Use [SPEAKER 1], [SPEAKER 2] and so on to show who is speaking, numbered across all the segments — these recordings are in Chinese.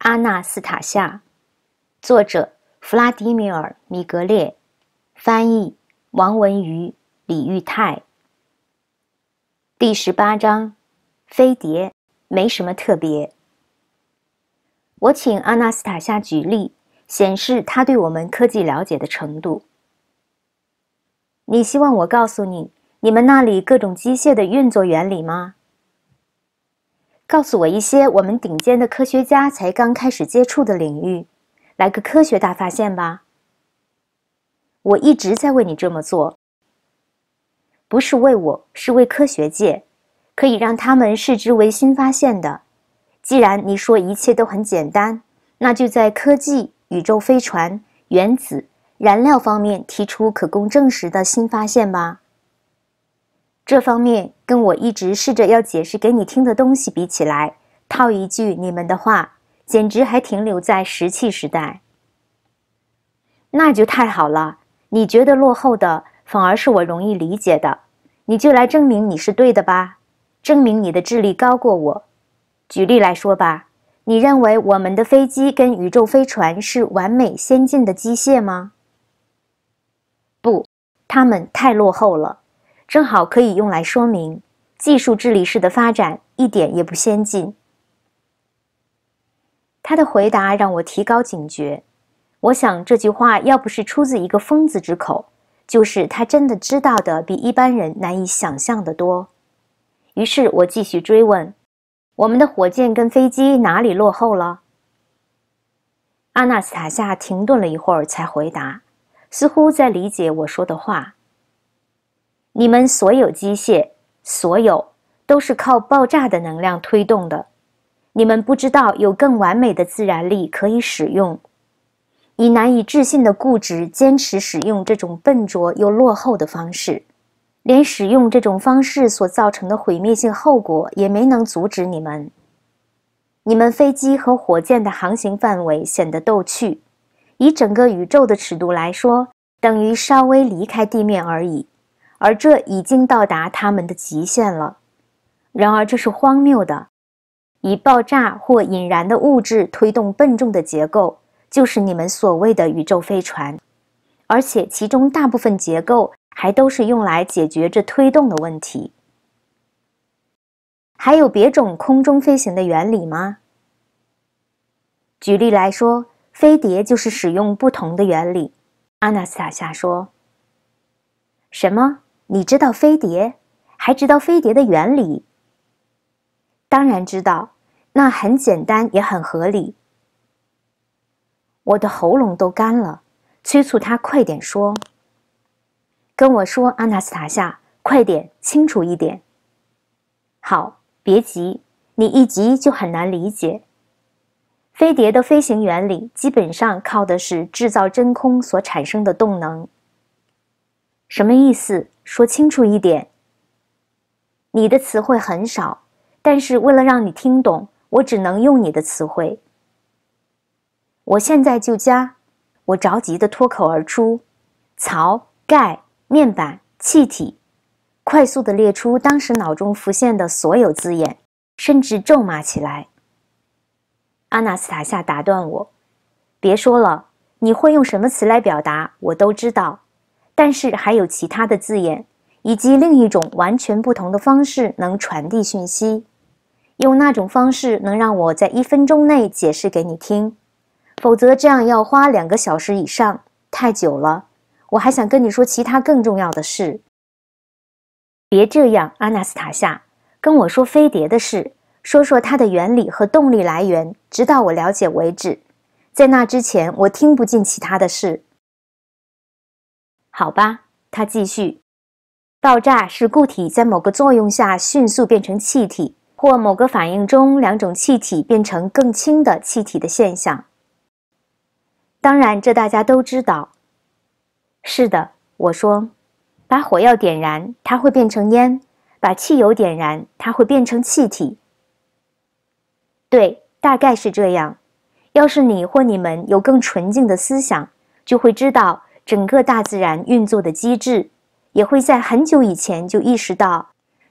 [SPEAKER 1] 阿纳斯塔夏，作者弗拉迪米尔·米格列，翻译王文瑜、李玉泰。第十八章，飞碟没什么特别。我请阿纳斯塔夏举例，显示他对我们科技了解的程度。你希望我告诉你你们那里各种机械的运作原理吗？告诉我一些我们顶尖的科学家才刚开始接触的领域，来个科学大发现吧。我一直在为你这么做，不是为我，是为科学界，可以让他们视之为新发现的。既然你说一切都很简单，那就在科技、宇宙飞船、原子燃料方面提出可供证实的新发现吧。这方面跟我一直试着要解释给你听的东西比起来，套一句你们的话，简直还停留在石器时代。那就太好了，你觉得落后的反而是我容易理解的，你就来证明你是对的吧，证明你的智力高过我。举例来说吧，你认为我们的飞机跟宇宙飞船是完美先进的机械吗？不，他们太落后了。正好可以用来说明，技术治理式的发展一点也不先进。他的回答让我提高警觉。我想这句话要不是出自一个疯子之口，就是他真的知道的比一般人难以想象的多。于是我继续追问：“我们的火箭跟飞机哪里落后了？”阿纳斯塔夏停顿了一会儿才回答，似乎在理解我说的话。你们所有机械，所有都是靠爆炸的能量推动的。你们不知道有更完美的自然力可以使用，以难以置信的固执坚持使用这种笨拙又落后的方式，连使用这种方式所造成的毁灭性后果也没能阻止你们。你们飞机和火箭的航行范围显得逗趣，以整个宇宙的尺度来说，等于稍微离开地面而已。而这已经到达他们的极限了。然而这是荒谬的，以爆炸或引燃的物质推动笨重的结构，就是你们所谓的宇宙飞船，而且其中大部分结构还都是用来解决这推动的问题。还有别种空中飞行的原理吗？举例来说，飞碟就是使用不同的原理。阿纳斯塔夏说什么？你知道飞碟，还知道飞碟的原理？当然知道，那很简单也很合理。我的喉咙都干了，催促他快点说，跟我说，阿纳斯塔夏，快点，清楚一点。好，别急，你一急就很难理解。飞碟的飞行原理基本上靠的是制造真空所产生的动能。什么意思？说清楚一点。你的词汇很少，但是为了让你听懂，我只能用你的词汇。我现在就加。我着急的脱口而出：“槽盖面板气体”，快速的列出当时脑中浮现的所有字眼，甚至咒骂起来。阿纳斯塔夏打断我：“别说了，你会用什么词来表达？我都知道。”但是还有其他的字眼，以及另一种完全不同的方式能传递讯息。用那种方式能让我在一分钟内解释给你听，否则这样要花两个小时以上，太久了。我还想跟你说其他更重要的事。别这样，阿纳斯塔夏，跟我说飞碟的事，说说它的原理和动力来源，直到我了解为止。在那之前，我听不进其他的事。好吧，他继续。爆炸是固体在某个作用下迅速变成气体，或某个反应中两种气体变成更轻的气体的现象。当然，这大家都知道。是的，我说，把火药点燃，它会变成烟；把汽油点燃，它会变成气体。对，大概是这样。要是你或你们有更纯净的思想，就会知道。整个大自然运作的机制，也会在很久以前就意识到，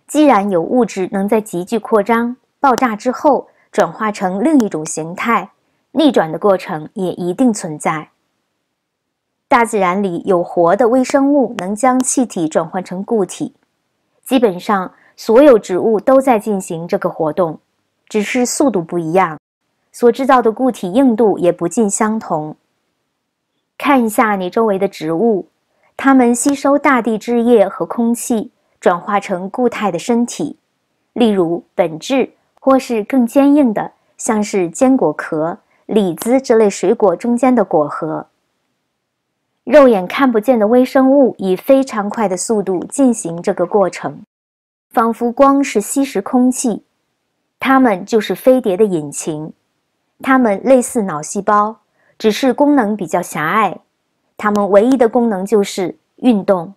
[SPEAKER 1] 既然有物质能在急剧扩张、爆炸之后转化成另一种形态，逆转的过程也一定存在。大自然里有活的微生物能将气体转换成固体，基本上所有植物都在进行这个活动，只是速度不一样，所制造的固体硬度也不尽相同。看一下你周围的植物，它们吸收大地之液和空气，转化成固态的身体，例如本质，或是更坚硬的，像是坚果壳、李子这类水果中间的果核。肉眼看不见的微生物以非常快的速度进行这个过程，仿佛光是吸食空气，它们就是飞碟的引擎，它们类似脑细胞。只是功能比较狭隘，它们唯一的功能就是运动，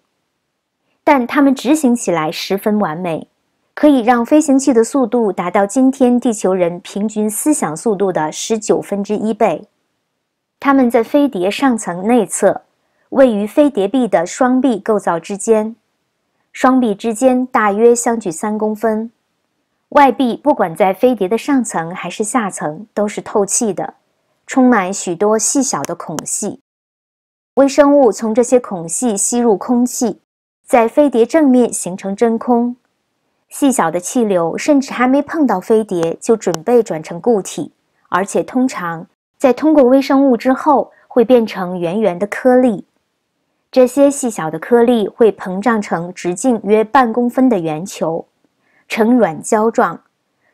[SPEAKER 1] 但它们执行起来十分完美，可以让飞行器的速度达到今天地球人平均思想速度的十九分之一倍。它们在飞碟上层内侧，位于飞碟壁的双臂构造之间，双臂之间大约相距三公分。外壁不管在飞碟的上层还是下层都是透气的。充满许多细小的孔隙，微生物从这些孔隙吸入空气，在飞碟正面形成真空。细小的气流甚至还没碰到飞碟就准备转成固体，而且通常在通过微生物之后会变成圆圆的颗粒。这些细小的颗粒会膨胀成直径约半公分的圆球，呈软胶状，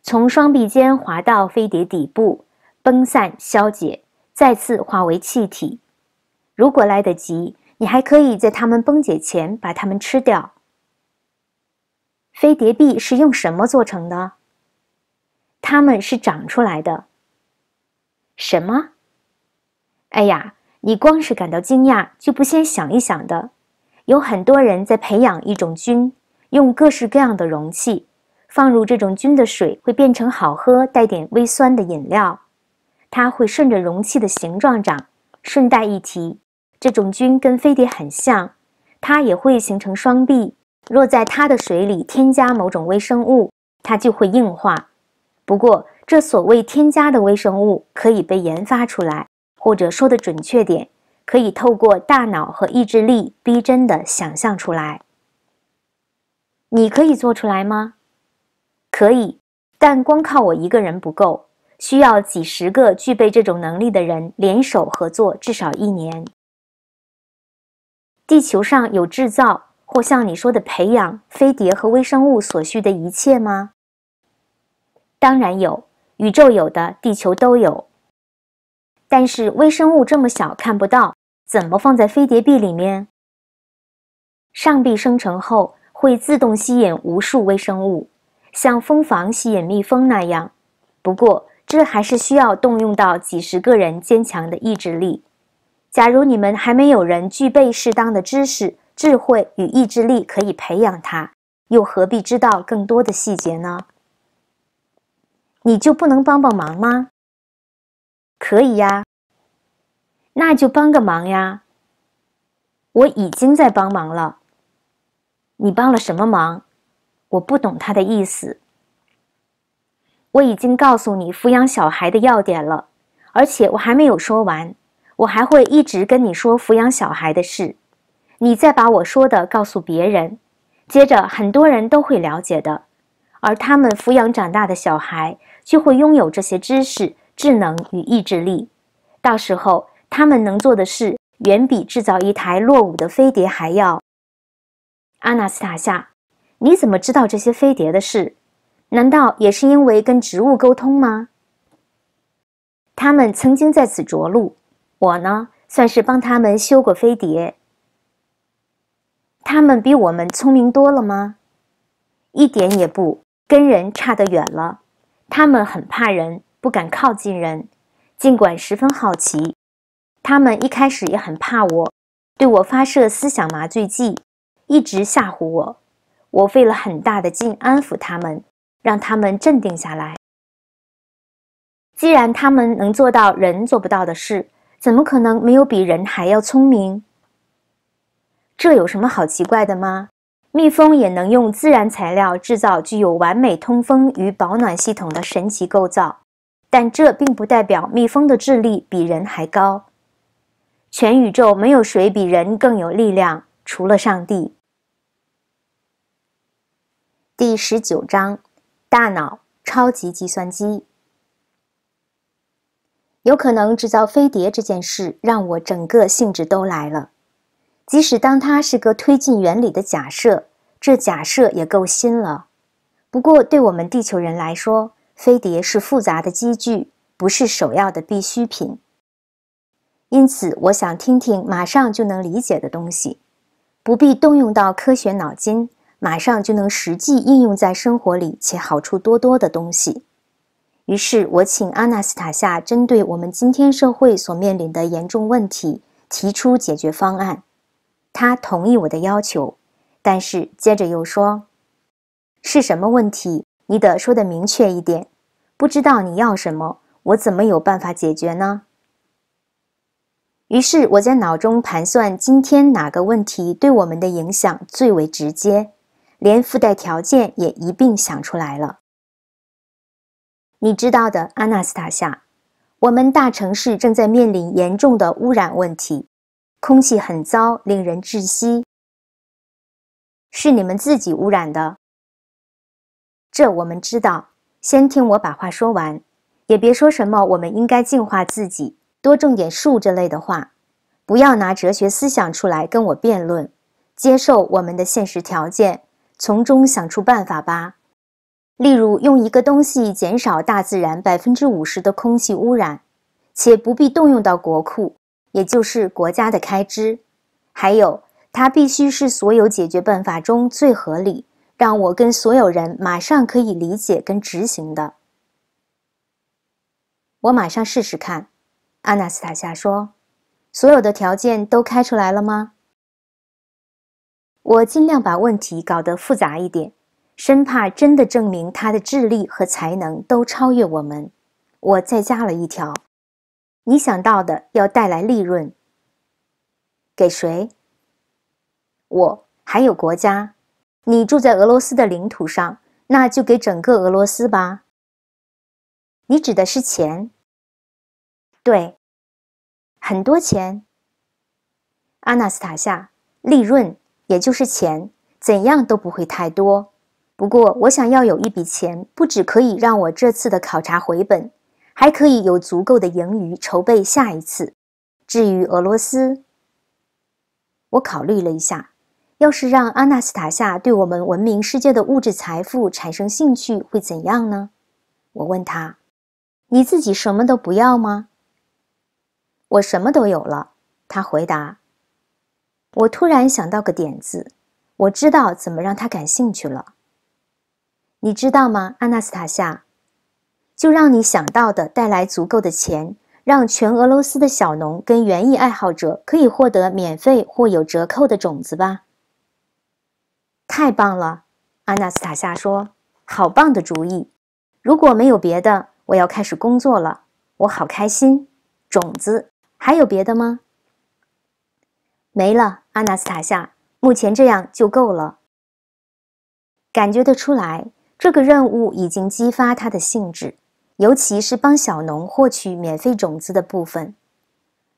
[SPEAKER 1] 从双臂间滑到飞碟底部。崩散消解，再次化为气体。如果来得及，你还可以在它们崩解前把它们吃掉。飞碟币是用什么做成的？它们是长出来的。什么？哎呀，你光是感到惊讶就不先想一想的。有很多人在培养一种菌，用各式各样的容器放入这种菌的水会变成好喝、带点微酸的饮料。它会顺着容器的形状长。顺带一提，这种菌跟飞碟很像，它也会形成双臂。若在它的水里添加某种微生物，它就会硬化。不过，这所谓添加的微生物可以被研发出来，或者说的准确点，可以透过大脑和意志力逼真的想象出来。你可以做出来吗？可以，但光靠我一个人不够。需要几十个具备这种能力的人联手合作至少一年。地球上有制造或像你说的培养飞碟和微生物所需的一切吗？当然有，宇宙有的地球都有。但是微生物这么小看不到，怎么放在飞碟壁里面？上壁生成后会自动吸引无数微生物，像蜂房吸引蜜蜂那样。不过。这还是需要动用到几十个人坚强的意志力。假如你们还没有人具备适当的知识、智慧与意志力，可以培养它，又何必知道更多的细节呢？你就不能帮帮忙吗？可以呀，那就帮个忙呀。我已经在帮忙了。你帮了什么忙？我不懂他的意思。我已经告诉你抚养小孩的要点了，而且我还没有说完，我还会一直跟你说抚养小孩的事。你再把我说的告诉别人，接着很多人都会了解的，而他们抚养长大的小孩就会拥有这些知识、智能与意志力。到时候他们能做的事，远比制造一台落伍的飞碟还要。阿纳斯塔夏，你怎么知道这些飞碟的事？难道也是因为跟植物沟通吗？他们曾经在此着陆，我呢算是帮他们修过飞碟。他们比我们聪明多了吗？一点也不，跟人差得远了。他们很怕人，不敢靠近人，尽管十分好奇。他们一开始也很怕我，对我发射思想麻醉剂，一直吓唬我。我费了很大的劲安抚他们。让他们镇定下来。既然他们能做到人做不到的事，怎么可能没有比人还要聪明？这有什么好奇怪的吗？蜜蜂也能用自然材料制造具有完美通风与保暖系统的神奇构造，但这并不代表蜜蜂的智力比人还高。全宇宙没有谁比人更有力量，除了上帝。第十九章。大脑超级计算机。有可能制造飞碟这件事，让我整个兴致都来了。即使当它是个推进原理的假设，这假设也够新了。不过，对我们地球人来说，飞碟是复杂的机具，不是首要的必需品。因此，我想听听马上就能理解的东西，不必动用到科学脑筋。马上就能实际应用在生活里，且好处多多的东西。于是我请阿纳斯塔夏针对我们今天社会所面临的严重问题提出解决方案。他同意我的要求，但是接着又说：“是什么问题？你得说的明确一点。不知道你要什么，我怎么有办法解决呢？”于是我在脑中盘算，今天哪个问题对我们的影响最为直接？连附带条件也一并想出来了。你知道的，阿纳斯塔夏，我们大城市正在面临严重的污染问题，空气很糟，令人窒息。是你们自己污染的，这我们知道。先听我把话说完，也别说什么我们应该净化自己，多种点树这类的话。不要拿哲学思想出来跟我辩论，接受我们的现实条件。从中想出办法吧，例如用一个东西减少大自然百分之五十的空气污染，且不必动用到国库，也就是国家的开支。还有，它必须是所有解决办法中最合理，让我跟所有人马上可以理解跟执行的。我马上试试看。阿纳斯塔夏说：“所有的条件都开出来了吗？”我尽量把问题搞得复杂一点，生怕真的证明他的智力和才能都超越我们。我再加了一条：你想到的要带来利润，给谁？我还有国家。你住在俄罗斯的领土上，那就给整个俄罗斯吧。你指的是钱。对，很多钱。阿纳斯塔夏，利润。也就是钱，怎样都不会太多。不过我想要有一笔钱，不只可以让我这次的考察回本，还可以有足够的盈余筹备下一次。至于俄罗斯，我考虑了一下，要是让阿纳斯塔夏对我们文明世界的物质财富产生兴趣会怎样呢？我问他：“你自己什么都不要吗？”“我什么都有了。”他回答。我突然想到个点子，我知道怎么让他感兴趣了。你知道吗，阿纳斯塔夏？就让你想到的，带来足够的钱，让全俄罗斯的小农跟园艺爱好者可以获得免费或有折扣的种子吧。太棒了，阿纳斯塔夏说，好棒的主意。如果没有别的，我要开始工作了。我好开心。种子，还有别的吗？没了，阿纳斯塔夏，目前这样就够了。感觉得出来，这个任务已经激发他的兴致，尤其是帮小农获取免费种子的部分。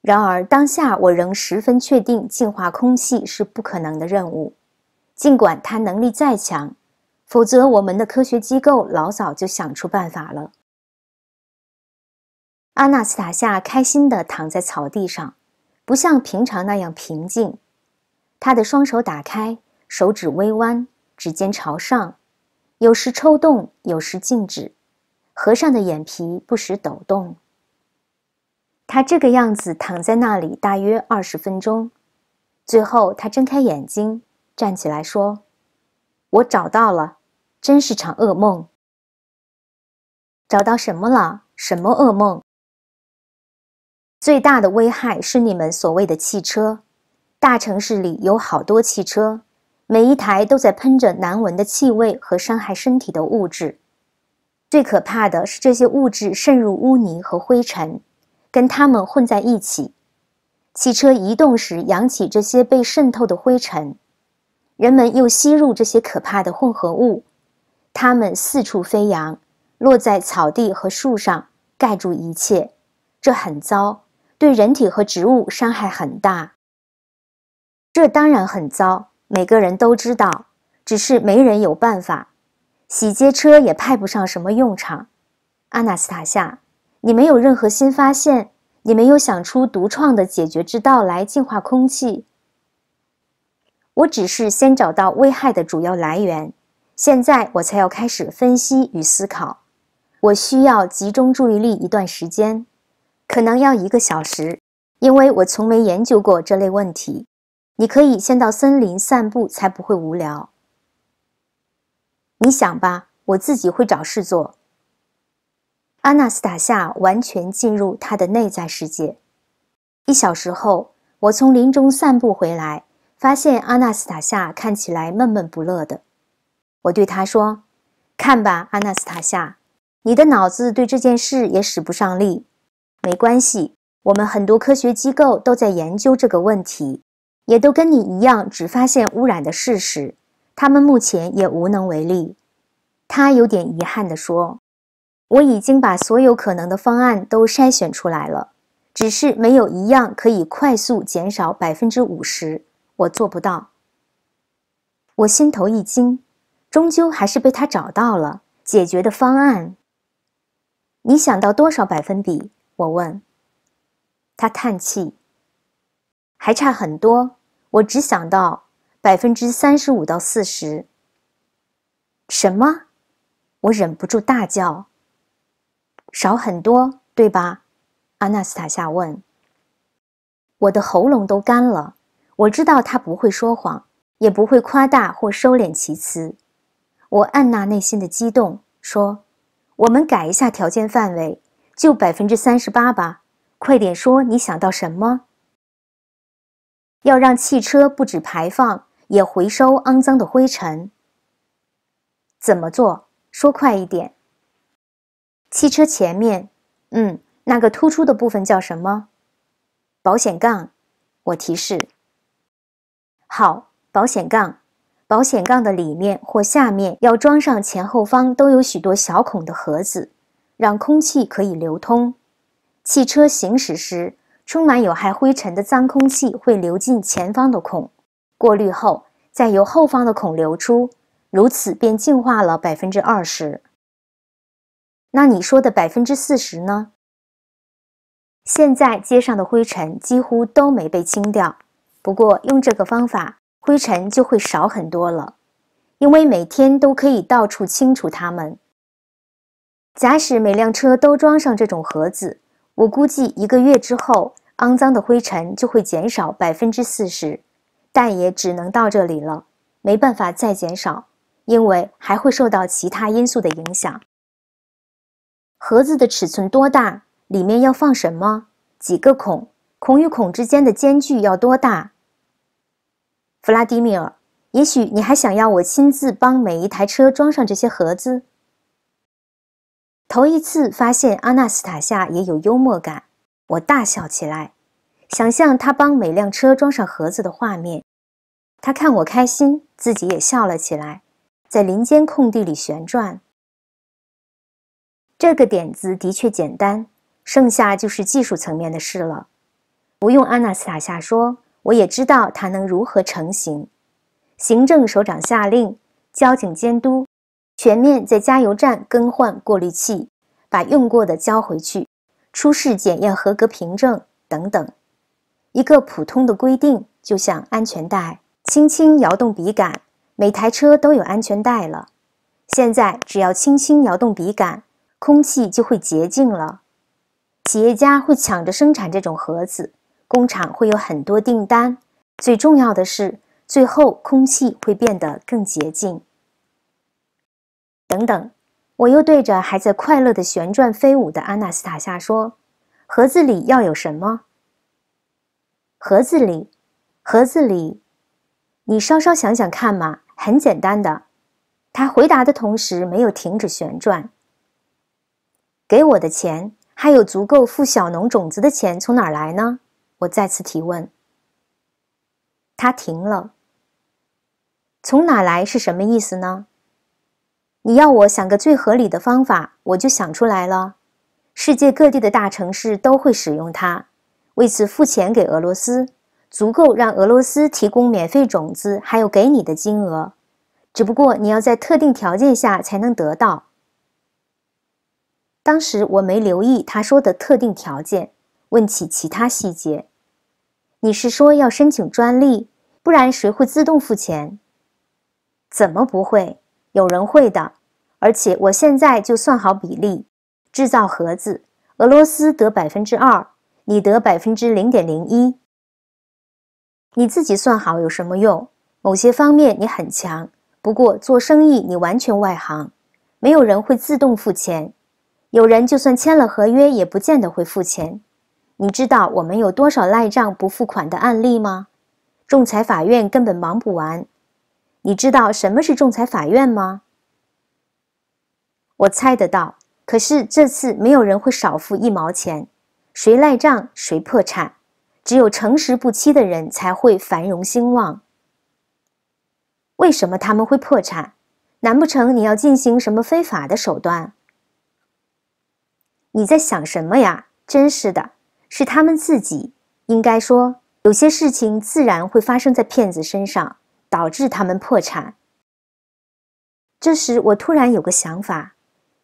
[SPEAKER 1] 然而，当下我仍十分确定，净化空气是不可能的任务，尽管他能力再强，否则我们的科学机构老早就想出办法了。阿纳斯塔夏开心地躺在草地上。不像平常那样平静，他的双手打开，手指微弯，指尖朝上，有时抽动，有时静止，合上的眼皮不时抖动。他这个样子躺在那里大约二十分钟，最后他睁开眼睛，站起来说：“我找到了，真是场噩梦。”“找到什么了？什么噩梦？”最大的危害是你们所谓的汽车。大城市里有好多汽车，每一台都在喷着难闻的气味和伤害身体的物质。最可怕的是这些物质渗入污泥和灰尘，跟它们混在一起。汽车移动时扬起这些被渗透的灰尘，人们又吸入这些可怕的混合物。它们四处飞扬，落在草地和树上，盖住一切。这很糟。对人体和植物伤害很大，这当然很糟，每个人都知道，只是没人有办法。洗街车也派不上什么用场。阿纳斯塔夏，你没有任何新发现？你没有想出独创的解决之道来净化空气？我只是先找到危害的主要来源，现在我才要开始分析与思考。我需要集中注意力一段时间。可能要一个小时，因为我从没研究过这类问题。你可以先到森林散步，才不会无聊。你想吧，我自己会找事做。阿纳斯塔夏完全进入他的内在世界。一小时后，我从林中散步回来，发现阿纳斯塔夏看起来闷闷不乐的。我对他说：“看吧，阿纳斯塔夏，你的脑子对这件事也使不上力。”没关系，我们很多科学机构都在研究这个问题，也都跟你一样只发现污染的事实，他们目前也无能为力。他有点遗憾地说：“我已经把所有可能的方案都筛选出来了，只是没有一样可以快速减少百分之五十，我做不到。”我心头一惊，终究还是被他找到了解决的方案。你想到多少百分比？我问他，叹气。还差很多，我只想到百分之三十五到四十。什么？我忍不住大叫。少很多，对吧？阿纳斯塔夏问。我的喉咙都干了。我知道他不会说谎，也不会夸大或收敛其词。我按捺内心的激动，说：“我们改一下条件范围。”就百分之三十八吧，快点说，你想到什么？要让汽车不止排放，也回收肮脏的灰尘。怎么做？说快一点。汽车前面，嗯，那个突出的部分叫什么？保险杠。我提示。好，保险杠，保险杠的里面或下面要装上前后方都有许多小孔的盒子。让空气可以流通，汽车行驶时，充满有害灰尘的脏空气会流进前方的孔，过滤后再由后方的孔流出，如此便净化了百分之二十。那你说的百分之四十呢？现在街上的灰尘几乎都没被清掉，不过用这个方法，灰尘就会少很多了，因为每天都可以到处清除它们。假使每辆车都装上这种盒子，我估计一个月之后，肮脏的灰尘就会减少百分之四十，但也只能到这里了，没办法再减少，因为还会受到其他因素的影响。盒子的尺寸多大？里面要放什么？几个孔？孔与孔之间的间距要多大？弗拉迪米尔，也许你还想要我亲自帮每一台车装上这些盒子？头一次发现阿纳斯塔夏也有幽默感，我大笑起来，想象他帮每辆车装上盒子的画面。他看我开心，自己也笑了起来，在林间空地里旋转。这个点子的确简单，剩下就是技术层面的事了。不用阿纳斯塔夏说，我也知道他能如何成型。行政首长下令，交警监督。全面在加油站更换过滤器，把用过的交回去，出示检验合格凭证等等。一个普通的规定，就像安全带，轻轻摇动笔杆，每台车都有安全带了。现在只要轻轻摇动笔杆，空气就会洁净了。企业家会抢着生产这种盒子，工厂会有很多订单。最重要的是，最后空气会变得更洁净。等等，我又对着还在快乐的旋转飞舞的阿纳斯塔夏说：“盒子里要有什么？盒子里，盒子里，你稍稍想想看嘛，很简单的。”他回答的同时没有停止旋转。给我的钱，还有足够付小农种子的钱，从哪儿来呢？我再次提问。他停了。从哪来是什么意思呢？你要我想个最合理的方法，我就想出来了。世界各地的大城市都会使用它，为此付钱给俄罗斯，足够让俄罗斯提供免费种子，还有给你的金额。只不过你要在特定条件下才能得到。当时我没留意他说的特定条件，问起其他细节，你是说要申请专利，不然谁会自动付钱？怎么不会？有人会的，而且我现在就算好比例，制造盒子，俄罗斯得百分之二，你得百分之零点零一。你自己算好有什么用？某些方面你很强，不过做生意你完全外行，没有人会自动付钱，有人就算签了合约也不见得会付钱。你知道我们有多少赖账不付款的案例吗？仲裁法院根本忙不完。你知道什么是仲裁法院吗？我猜得到，可是这次没有人会少付一毛钱，谁赖账谁破产，只有诚实不欺的人才会繁荣兴旺。为什么他们会破产？难不成你要进行什么非法的手段？你在想什么呀？真是的，是他们自己。应该说，有些事情自然会发生在骗子身上。导致他们破产。这时，我突然有个想法：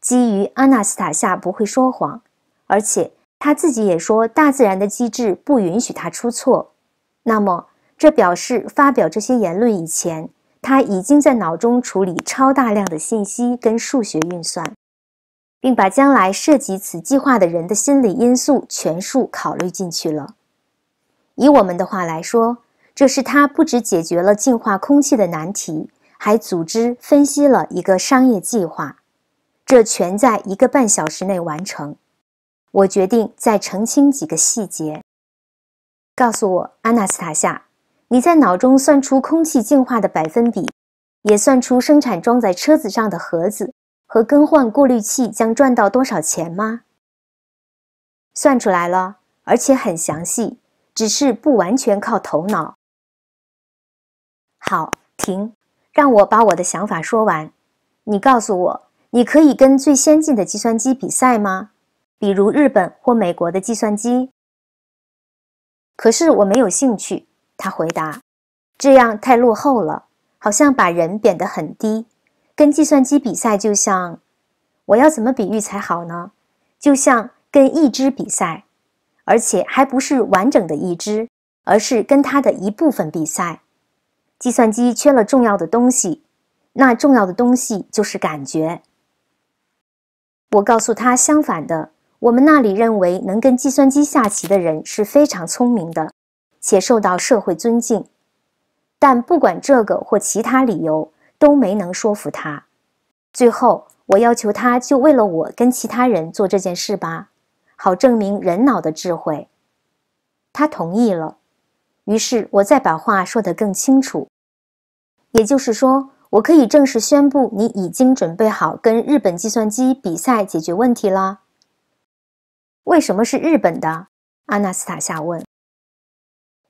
[SPEAKER 1] 基于阿纳斯塔夏不会说谎，而且他自己也说大自然的机制不允许他出错，那么这表示发表这些言论以前，他已经在脑中处理超大量的信息跟数学运算，并把将来涉及此计划的人的心理因素全数考虑进去了。以我们的话来说。这是他不只解决了净化空气的难题，还组织分析了一个商业计划，这全在一个半小时内完成。我决定再澄清几个细节。告诉我，阿纳斯塔夏，你在脑中算出空气净化的百分比，也算出生产装在车子上的盒子和更换过滤器将赚到多少钱吗？算出来了，而且很详细，只是不完全靠头脑。好，停，让我把我的想法说完。你告诉我，你可以跟最先进的计算机比赛吗？比如日本或美国的计算机？可是我没有兴趣。他回答：“这样太落后了，好像把人贬得很低。跟计算机比赛，就像……我要怎么比喻才好呢？就像跟一只比赛，而且还不是完整的一只，而是跟它的一部分比赛。”计算机缺了重要的东西，那重要的东西就是感觉。我告诉他，相反的，我们那里认为能跟计算机下棋的人是非常聪明的，且受到社会尊敬。但不管这个或其他理由，都没能说服他。最后，我要求他就为了我跟其他人做这件事吧，好证明人脑的智慧。他同意了。于是，我再把话说得更清楚。也就是说，我可以正式宣布，你已经准备好跟日本计算机比赛解决问题了。为什么是日本的？阿纳斯塔夏问。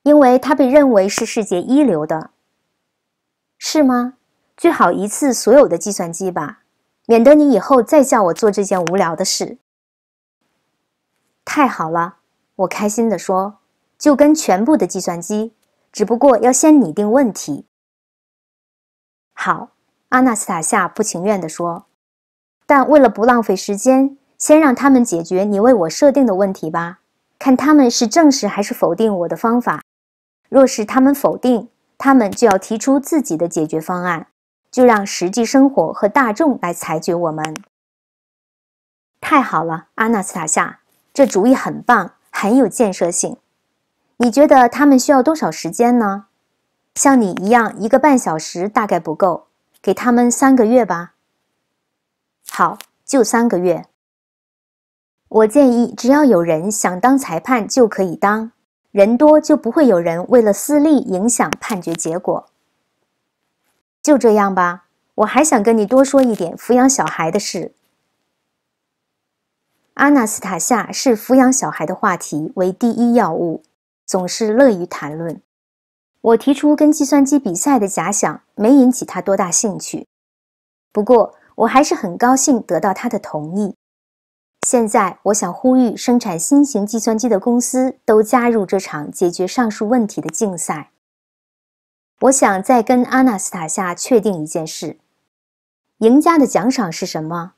[SPEAKER 1] 因为它被认为是世界一流的，是吗？最好一次所有的计算机吧，免得你以后再叫我做这件无聊的事。太好了，我开心地说。就跟全部的计算机，只不过要先拟定问题。好，阿纳斯塔夏不情愿地说：“但为了不浪费时间，先让他们解决你为我设定的问题吧。看他们是证实还是否定我的方法。若是他们否定，他们就要提出自己的解决方案。就让实际生活和大众来裁决我们。”太好了，阿纳斯塔夏，这主意很棒，很有建设性。你觉得他们需要多少时间呢？像你一样，一个半小时大概不够，给他们三个月吧。好，就三个月。我建议，只要有人想当裁判，就可以当，人多就不会有人为了私利影响判决结果。就这样吧。我还想跟你多说一点抚养小孩的事。阿纳斯塔夏视抚养小孩的话题为第一要务。总是乐于谈论。我提出跟计算机比赛的假想，没引起他多大兴趣。不过，我还是很高兴得到他的同意。现在，我想呼吁生产新型计算机的公司都加入这场解决上述问题的竞赛。我想再跟阿纳斯塔夏确定一件事：赢家的奖赏是什么？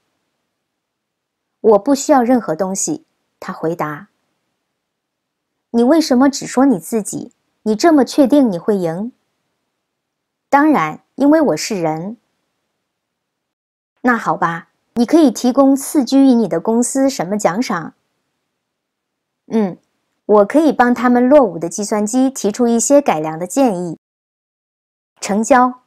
[SPEAKER 1] 我不需要任何东西。他回答。你为什么只说你自己？你这么确定你会赢？当然，因为我是人。那好吧，你可以提供次居于你的公司什么奖赏？嗯，我可以帮他们落伍的计算机提出一些改良的建议。成交。